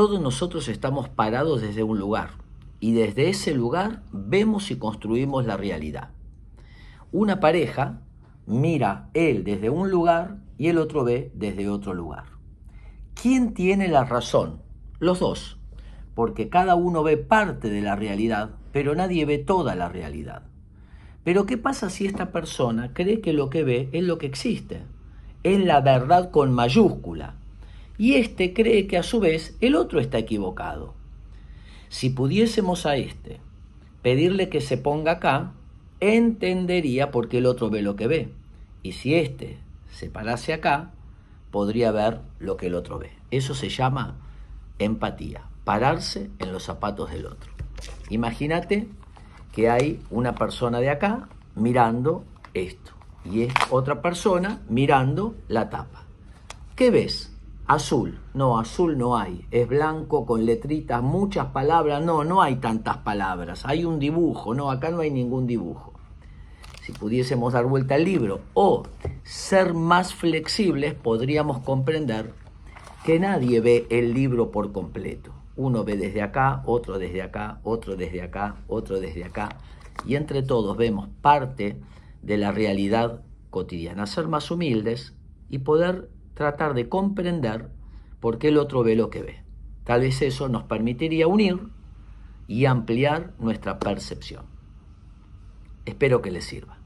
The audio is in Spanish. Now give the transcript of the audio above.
Todos nosotros estamos parados desde un lugar y desde ese lugar vemos y construimos la realidad. Una pareja mira él desde un lugar y el otro ve desde otro lugar. ¿Quién tiene la razón? Los dos, porque cada uno ve parte de la realidad, pero nadie ve toda la realidad. Pero ¿qué pasa si esta persona cree que lo que ve es lo que existe? Es la verdad con mayúscula y éste cree que a su vez el otro está equivocado. Si pudiésemos a éste pedirle que se ponga acá, entendería por qué el otro ve lo que ve. Y si éste se parase acá, podría ver lo que el otro ve. Eso se llama empatía, pararse en los zapatos del otro. Imagínate que hay una persona de acá mirando esto y es otra persona mirando la tapa. ¿Qué ves? Azul, no, azul no hay. Es blanco con letritas, muchas palabras. No, no hay tantas palabras. Hay un dibujo, no, acá no hay ningún dibujo. Si pudiésemos dar vuelta al libro o ser más flexibles, podríamos comprender que nadie ve el libro por completo. Uno ve desde acá, otro desde acá, otro desde acá, otro desde acá. Y entre todos vemos parte de la realidad cotidiana. Ser más humildes y poder tratar de comprender por qué el otro ve lo que ve. Tal vez eso nos permitiría unir y ampliar nuestra percepción. Espero que les sirva.